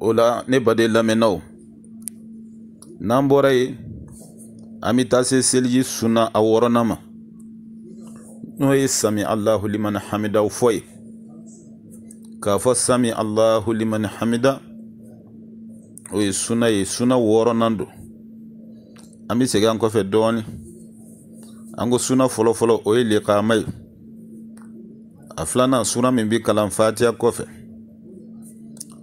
o la ne baden lamɛnnaw n'an bɔra ye an be taa se seliji sunna a wɔɔrɔnan ma n'o ye sami allahu liman hamidaw fɔ ye k'a fɔ sami allahu liman hamida o ye sunna ye sunna wɔɔrɔnan do an bɛ segin an kɔfɛ dɔɔni an ko sunna fɔlɔfɔlɔ o ye liqaama ye a filanan sunna min bɛ kalan fatiya kɔfɛ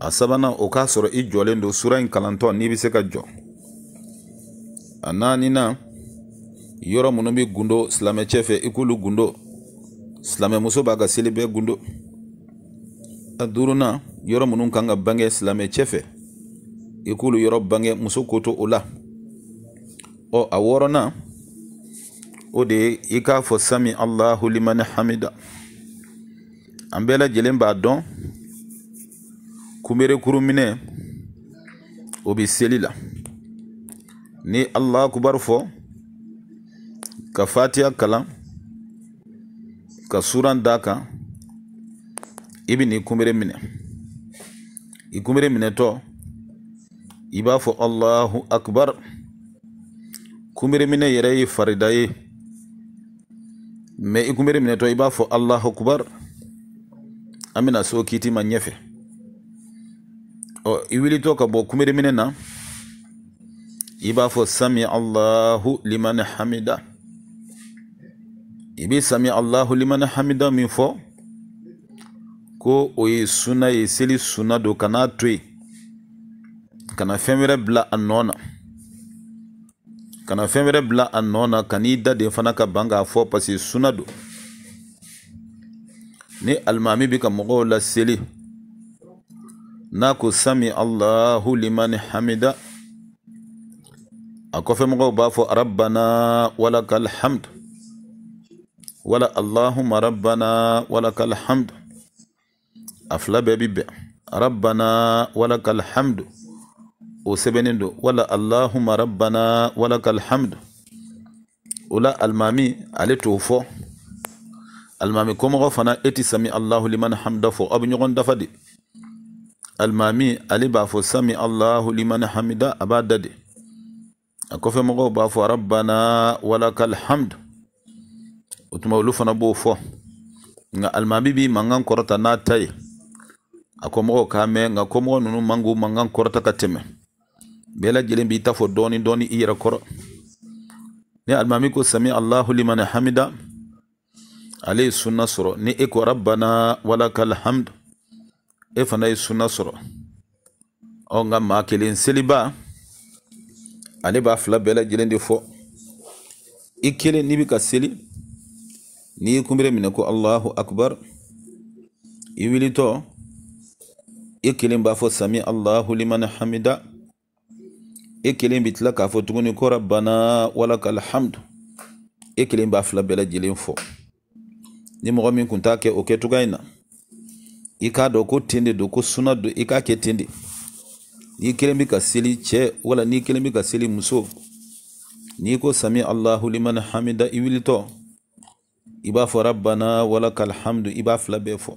a sabana o k'a sɔrɔ i jɔlen do sura yi kalantɔ n'i be se ka jɔ a naanina yɔrɔ minnu be gundo silamɛcɛ fɛ i k'olu gundo silamɛmuso b'a ka seli bɛɛ gundo a duruna yɔrɔ minnu kan ka bange silamɛcɛ fɛ i k'olu yɔrɔ bange muso koto o la ɔ a wɔrɔna o de ye i k'a fɔ sami allahu liman hamida an bɛɛ lajɛlen b'a dɔn kunberekuru minɛ o bɛ seli la ni allah akbar fɔ ka fatiya kalan ka suran d'a kan i bɛ n'i kunbere minɛ i kunbere minɛtɔ i b'a fɔ allahu akbar kunbere minɛ yɛrɛ ye farida ye mɛ i kunbere minɛtɔ i b'a fɔ allahu akbar an bɛna so kiti ma ɲɛfɛ Oh, i wilitɔ ka bɔ kunbereminɛ na i b'a sami allahu liman hamida ibi sami allahu liman hamida min fo ko o ye suna ye seli suna do kana to kana fɛn wɛrɛ bila a nɔ na kana fɛn wɛrɛ bila a nɔ na kan'i da de fana ka ban k'a fɔ parce suna do ni alimami bɛ ka mɔgɔw laseli ناكو سمي الله لمن حمد أكوفي مغو بافو ربنا ولك الحمد ولا اللهم ربنا ولك الحمد أفلا بيبي ربنا ولك الحمد وسبنندو ولا اللهم ربنا ولك الحمد ولا المامي علي توفو المامي كومغو فانا اتي سمي الله لمن حمد فو أبنيغون دفدي almami ale b'a fɔ sami allahu liman hamida a b'a da de a kɔfɛ mɔgɔw b'a fɔ rabbana walakal hamd o tuma olu fana b'o fɔ nka alimami bi mankan kɔrɔta n'a ta ye a kɔmɔgɔw k'a mɛn nka kɔmɔgɔ ninnu man k'u mankan kɔrɔta ka tɛmɛ bɛɛ lajɛlen b'i ta fɔ dɔɔni dɔɔni i yɛrɛ kɔrɔ ni alimami ko sami allahu liman hamida ale ye sunna sɔrɔ ni e ko rabbana walakal hamd e fana ye suna sɔrɔ ɔ nka maa kelen seliba ale b'a fila bɛɛ lajɛlen de fɔ i kelen n'i bi ka seli n'i y'i kunbere minɛ ko allahu akbar i wilitɔ i kelen b'a fɔ sami allahu liman hamida i kelen bi tila k'a fɔ tuguni ko rabbana walaka alhamdu i kelen b'a fila bɛɛ lajɛlen fɔ ni mɔgɔ min kun t'a kɛ o kɛcogoya in na i k'a dɔn ko ten de suna don i k'a kɛ n'i kelen ka seli cɛ wala n'i kelen ka seli muso n'i ko sami allahu liman hamida i wilitɔ i b'a fɔ rabbana wala kalhamdu i b'a fila bɛɛ fɔ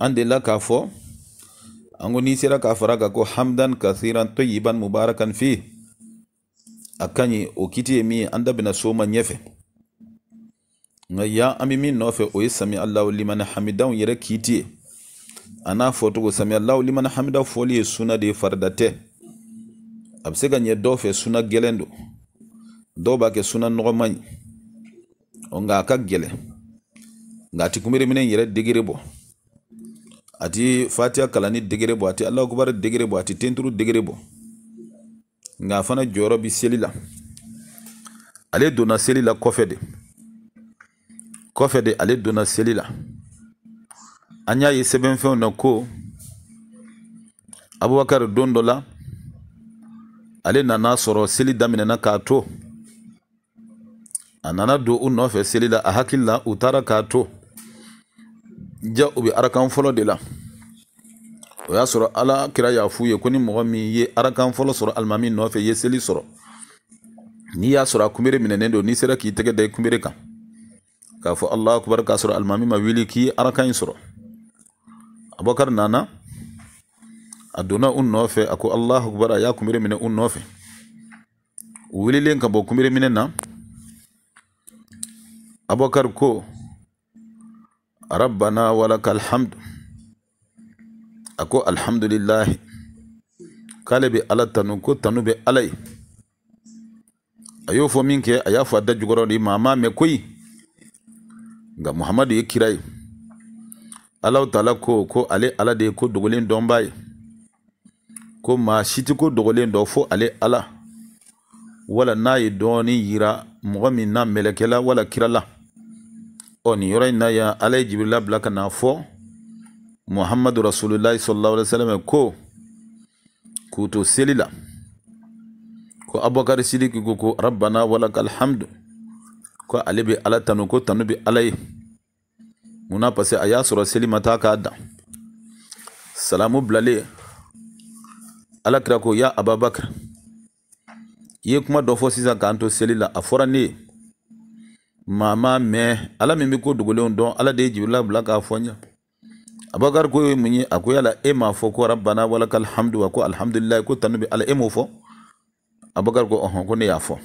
an delila k'a fɔ an ko n'i sera k'a fara kan ko hamdan kathiran tayyiban mubarakan fi a ka o kiti ye min an da bɛna so ɲɛfɛ nka yan an bɛ min nɔfɛ o ye sami alahu liman hamidaw yɛrɛ kiti ye a n'a fɔ sami alahu liman hamida fɔli ye suna de farida tɛ a bɛ se ka ɲɛ dɔw fɛ suna gɛlɛn don dɔw b'a kɛ suna nɔgɔman ye ɔ nka a ka gɛlɛn nka a ti kunbereminɛ yɛrɛ degere bɔ a ti fatiya kalanni degere bɔ a ti alahu degere bɔ a ti tenturu degere bɔ nka a fana jɔyɔrɔ bi seli la ale donna seli la kɔfɛ de kɔfɛ de ale donna seli la an y'a ye sɛbɛnfɛnw na ko abubakari don dɔ la ale nana sɔrɔ seli daminɛna k'a to a nana don u nɔfɛ seli la a hakili la u taara k'a to ja u bɛ arakan fɔlɔ de la o y'a sɔrɔ ala kira y'a f'u ye ko ni mɔgɔ min ye arakan fɔlɔ sɔrɔ alimami nɔfɛ ye seli sɔrɔ n'i y'a sɔrɔ a kunbere minɛnen don n'i sera k'i tɛgɛ da i kunbere kan k'a fɔ allah akubar k'a sɔrɔ alimami ma wuli k'i araka in sɔrɔ abubakar nana a donna u nɔfɛ a ko allah akubar a y'a kunbere minɛ u nɔfɛ u wulilen ka bɔ kunbere minɛ na abubakar ko rabbana walaka alhamdu a ko alhamdulillahi k'ale bɛ ala tanu ko tanu bɛ ala ye a y'o fɔ min kɛ a y'a fɔ a da jukɔrɔ de ma a m'a mɛn koyi nka muhamadu ye kira ye alaw tala ko ko ale ala de ye ko dogolen dɔnba ye ko maa si ti ko dogolen dɔ fo ale ala wala n'a ye dɔɔnin yira mɔgɔ min na mɛlɛkɛla wala kirala ɔ nin yɔrɔ in na yan ala ye jibirila bila ka n'a fɔ muhamadu rasulilahi sallallahu alaihi wasallam ko k'u to seli la ko abubakar sidiki ko ko rabbana walakal hamdu ko ale bɛ ala tanu ko tanu bɛ ala ye munna parce que a y'a sɔrɔ seli ma k'a dan salamu bilalen ala kira ko ya ababakar i ye kuma dɔ fɔ sisan k'an to seli la a fɔra ne ye maa ma ala min bɛ ko dogolenw dɔn ala de ye jibirila bila k'a fɔ n abakar ko ye mun ye a ko yala e m'a fɔ ko rabbana walakal hamdu wa ko alihamdulilayi ko tanu bɛ ala e m'o fɔ abakar ko ɔhɔn ko ne y'a fɔ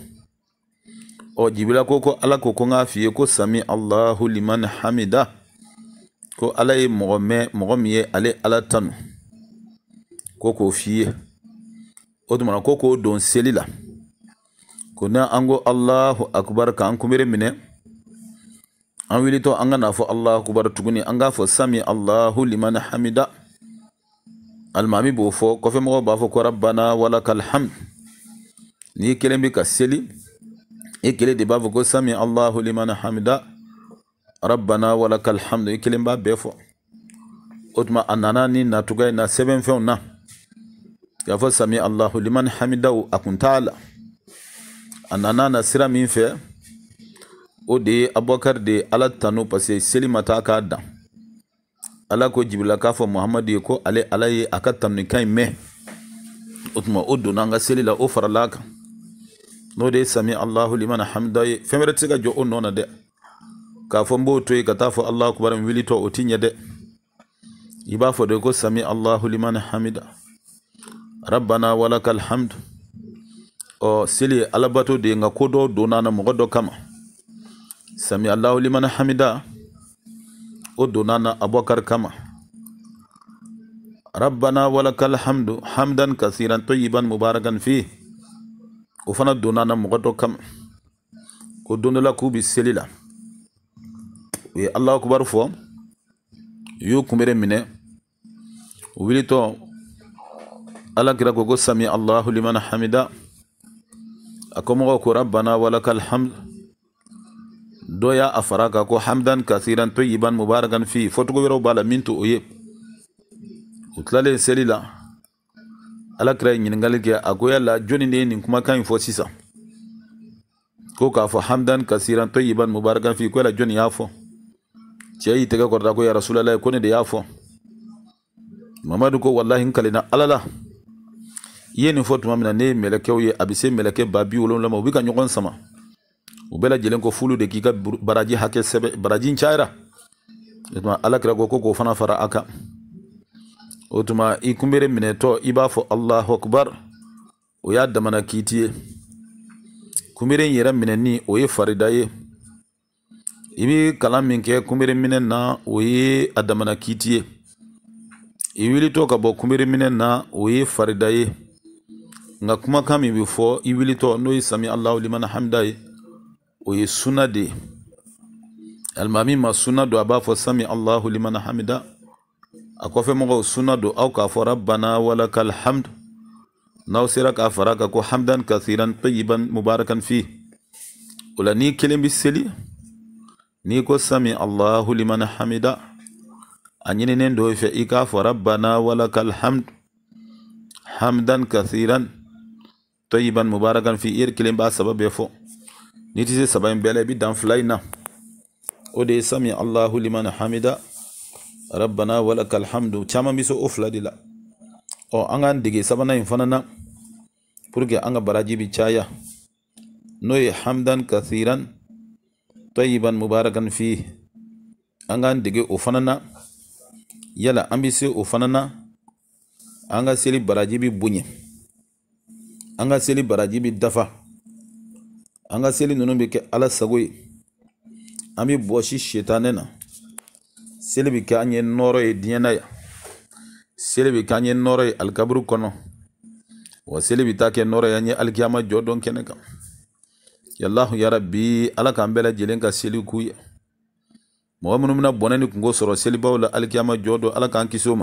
o jibila ko ko ala ko ko n ko sami allahu liman hamida ko ala ye mɔgɔ mɛn mɔgɔ min ye ale ala tanu ko k'o f'i ye o tuma ko k'o don seli la ko n'a an ko allahu akubar k'an kunbere minɛ an wilitɔ an ka allahu akubar tuguni an k'a fɔ sami allahu liman hamida alimami b'o fɔ kɔfɛmɔgɔw b'a fɔ ko rabbana walakal n'i kelen ka seli ikile de b'a ko sami allahu liman hamida rabbana walakal hamdu i b'a bɛɛ fɔ o ni natogoya in na sɛbɛnfɛnw na k'a sami allahu liman hamidaw a kun na sira min fɛ o de ye de ala tanu parce que k'a dan ala ko jibirila k'a fɔ muhamadu ko ale ala ye a ka tanukan in o tuma o o farala n'o de sami allahu liman hamida ye fɛn wɛrɛ tɛ se ka jɔ o nɔ na dɛ k'a to ka taa fɔ allahu kubaru n wilitɔ o ti de ko sami allahu liman hamida rabbana walakal hamd o seli ye alabato de ye nka ko kama sami allahu liman hamida o donna na kama rabbana walakal hamdu hamdan kasiran tayyiban mubarakan fihi o fana donna na mɔgɔ dɔ kama ko don dɔ la k'u bi seli la u ye alahu kubaru fɔ u y'u kunbere minɛ u wilitɔ ala kira ko ko sami allahu liman hamida a ko mɔgɔw ko rabbana walakal hamd dɔ y'a a fara kan ko hamdan kasiran tayyiban mubarakan fi fɔcogo wɛrɛw b'a la min to o ye u tilalen seli la ala ye ɲiningali kɛ a ko yala joni de ye nin kumakan ɲi fɔ sisan ko k'a fɔ hamdan kasiran tɔyiban mubarakan fi ko yala jɔnni y'a fɔ cɛɛ y'i tɛgɛ kɔrɔta ko ya rasulalayi ko ne de y'a fɔ mamadu ko wallahi n kalina ala la i ye nin fɔ tuma min na ne ye mɛlɛkɛw ye a be se mɛlɛkɛ ba bi wolonwula ma u be ka ɲɔgɔn sama u bɛɛ lajɛlen ko fulu de k'i ka baraji hakɛ sɛbɛ baraji cayara o tuma alakira ko ko k'o fana fara a kan o tuma i kunbere minɛtɔ i b'a fɔ allahu akbar o y'a damana kiti ye kunbere yɛrɛ minɛni o ye farida ye i bɛ kalan min kɛ kunbere minɛ na o ye a damana kiti ye i wulitɔ ka bɔ kunbere minɛ na o ye farida ye nka kumakan min bɛ fɔ i wulitɔ n'o ye sami allahu liman hamida ye o ye sunna de ye alimami ma sunna don a b'a fɔ sami allahu liman hamida a kɔfɛ suna don aw k'a fɔ bana walakal hamd n'aw sera k'a fara ka ko hamdan kathiran tayiban mubarakan fi o la n'i kelen bi seli n'i ko sami allahu liman hamida a ɲininen do i fɛ i k'a fɔ rabbana walakal hamd hamdan kathiran tayiban mubarakan fi i yɛrɛ kelen b'a saba bɛɛ fɔ n'i tɛ se saba in bɛɛ la i bi dan fila in na o de ye sami allahu liman hamida rabbana walakal hamdu caman be se o fila de la ɔ an k'an dege sabanan in fana na pour que an ka baraji bi caya n'o ye hamdan kathiran tayiban mubarakan fi an k'an dege o fana na yala an be se o fana na an ka seli baraji bi boɲɛ an ka seli baraji bi dafa an ka seli nunu be kɛ ala sago ye an be bɔsi setanɛ na seli bɛ kɛ an ye nɔrɔ ye diɲɛ na yan seli bɛ kɛ an ye nɔrɔ ye alikaburu kɔnɔ wa seli bɛ taa kɛ nɔrɔ ye an ye alikiyama jɔ dɔn kɛnɛ kan yalahu yara bi ala k'an bɛɛ lajɛlen ka seli k'u ye mɔgɔ minnu bɛna bɔnɛ ni kungo sɔrɔ selibaw la alikiyama jɔ don ala k'an kisi o ma